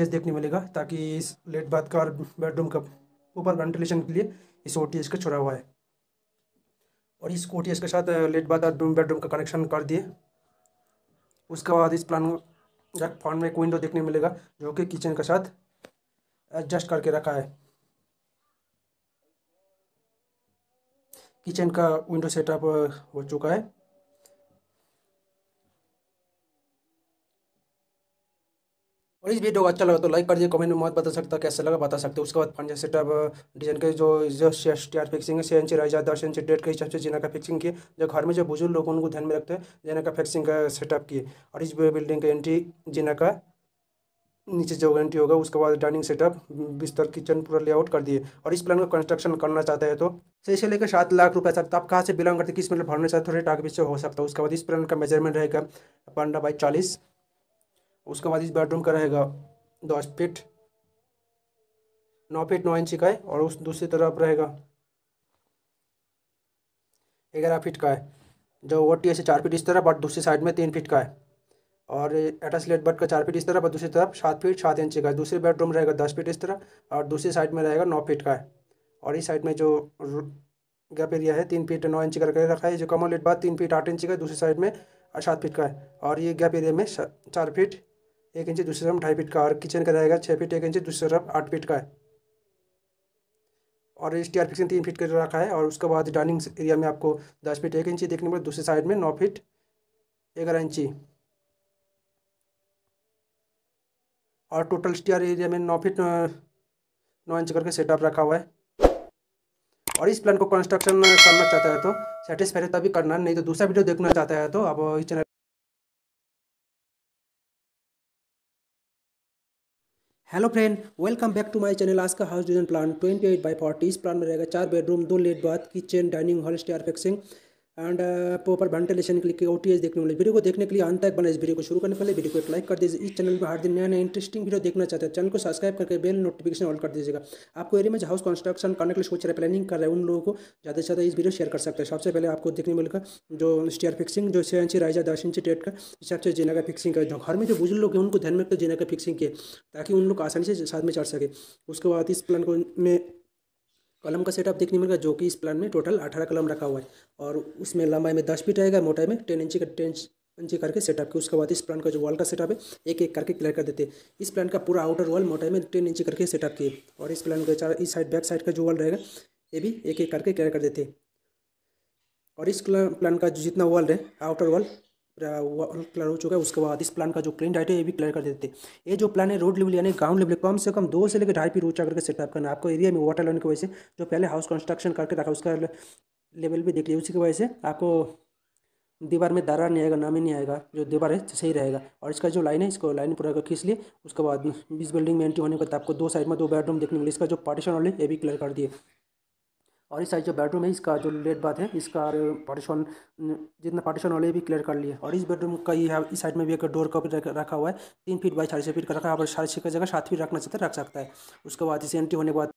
ओ देखने मिलेगा ताकि इस लेट बाथ का और बेडरूम का ऊपर वेंटिलेशन के लिए इस ओ का छोड़ा हुआ है और इस ओ के साथ लेट बाथ और बेडरूम का कनेक्शन कर दिए उसके बाद इस प्लान जैक फ्रंट में एक विंडो देखने मिलेगा जो कि किचन के साथ एडजस्ट करके रखा है किचन का विंडो सेटअप हो चुका है और इस वीडियो को अच्छा लगा तो लाइक कर दीजिए कमेंट में मत बता सकता कैसे लगा बता सकते उसके बाद पंजा सेटअप डिजाइन के जो जो स्टार फिक्सिंग है छः इंची रह जाए दस डेट के हिसाब से जीना का फिक्सिंग किए जो घर में जो बुजुर्ग लोग उनको ध्यान में रखते हैं जीना का फिक्सिंग का सेटअप किए और इस बिल्डिंग का एंट्री जीना का नीचे जो एंट्री होगा उसके बाद डाइनिंग सेटअप बिस्तर किचन पूरा लेआउट कर दिए और इस प्लान का कंस्ट्रक्शन करना चाहते हैं तो इसे लेकर सात लाख रुपए तक आप कहाँ से बिलोंग करते किस मतलब भरने चाहते थोड़े टाक पीछे हो सकता है उसके बाद इस प्लान का मेजरमेंट रहेगा पंद्रह बाई चालीस उसके बाद इस बेडरूम का रहेगा दस फीट नौ फीट नौ इंच का है और उस दूसरी तरफ रहेगा ग्यारह फिट का है जो वो टी से चार फीट इस तरफ बट दूसरी साइड में तीन फिट का है और एटा लेट बट का चार फिट इस तरफ और दूसरी तरफ सात फीट सात इंच का है दूसरी बेडरूम रहेगा दस फीट इस तरफ और दूसरी साइड में रहेगा नौ फीट का है और इस साइड में जो गैप एरिया है तीन फीट नौ इंच का रखा है जो कमर लेट बाद तीन फीट आठ इंच का है दूसरी साइड में सात फीट का है और ये गैप एरिया में चार फीट एक इंची दूसरी तरफ ढाई फीट का और किचन का रहेगा छः फीट एक इंची दूसरी तरफ आठ फीट का है और इस टी आर फिक्सिंग तीन फीट कर रखा है और उसके बाद डाइनिंग एरिया में आपको दस फीट एक इंची देखने पर दूसरी साइड में नौ फीट ग्यारह इंची और टोटल टी आर एरिया में नौ फीट नौ इंच करके सेटअप रखा हुआ है और इस प्लान को कंस्ट्रक्शन करना चाहता है तो सेटिस्फाई तभी करना नहीं तो दूसरा वीडियो देखना चाहता है तो आप इस channel hello friend welcome back to my channel आज का house design plan twenty eight by forty इस प्लान में रहेगा चार बेडरूम दो लेट bath kitchen dining hall stair fixing and proper ventilation के लिए ओ देखने वाले मिले वीडियो को देखने के लिए अंत तक बना इस वीडियो को शुरू करने पहले वीडियो को एक लाइक कर दीजिए इस चैनल पर हर दिन नया नया इंटरेस्टिंग वीडियो देखना चाहते हैं चैनल को सब्सक्राइब करके बेल नोटिफिकेशन ऑल कर दीजिएगा आपको एरिया में हाउस कंस्ट्रक्शन करने के लिए सोच रहे प्लानिंग कर रहे हैं उन लोगों को ज़्यादा से ज़्यादा इस वीडियो शेयर कर सकते हैं सबसे पहले आपको देखने मिलेगा जो स्टेयर फिक्सिंग जो छः इंची राइजा दस इंची डेट का हिसाब से जीना का फिक्सिंग का जो घर में जो बुजुर्ग लोग हैं उनको ध्यान में रखते जीना का फिक्सिंग किए ताकि उन लोग आसानी से साथ में चढ़ सके उसके बाद इस प्लान को में कलम का सेटअप देखने मिलेगा जो कि इस प्लान में टोटल अठारह कलम रखा हुआ है और उसमें लंबाई में दस फीट आएगा मोटाई में टेन इंची का टेन इंची करके सेटअप किया उसके बाद इस प्लान का जो वॉल का सेटअप है एक एक करके क्लियर कर देते हैं इस प्लान का पूरा आउटर वॉल मोटाई में टेन इंची करके सेटअप किए और इस प्लान का इस साइड बैक साइड का जो वॉल रहेगा ये भी एक एक करके क्लियर कर देते हैं और इस प्लान का जितना वॉल है आउटर वॉल क्लियर हो चुका है उसके बाद इस प्लान का जो क्लीन डाइट है ये भी क्लियर कर देते ये जो प्लान है रोड लेवल यानी ग्राउंड लेवल कम से कम दो से लेकर ढाई फीट ऊंचा करके सेटअप करना आपको एरिया में वाटर लाइन की वजह से जो पहले हाउस कंस्ट्रक्शन करके रखा उसका लेवल भी देख लिया उसी की वजह से आपको दीवार में दरार नहीं आएगा नामी नहीं आएगा जो दीवार है सही रहेगा और इसका जो लाइन है इसको लाइन पूरा खींच लिए उसके बाद बीस बिल्डिंग में एंट्री होने के बाद आपको दो साइड में दो बेडरूम देखने मिले इसका जो पार्टीशन वाले ये भी क्लियर कर दिए और इस साइज जो बेडरूम है इसका जो लेट बात है इसका पार्टीशन जितना पार्टीशन वाले भी क्लियर कर लिए और इस बेडरूम का ये इस साइड में भी एक डोर का भी रखा हुआ है तीन फीट बाई साढ़े छः फीट का रखा है और साढ़े छः का जगह सात फीट रखना चाहते रख सकता है उसके बाद इसे एंट्री होने के बाद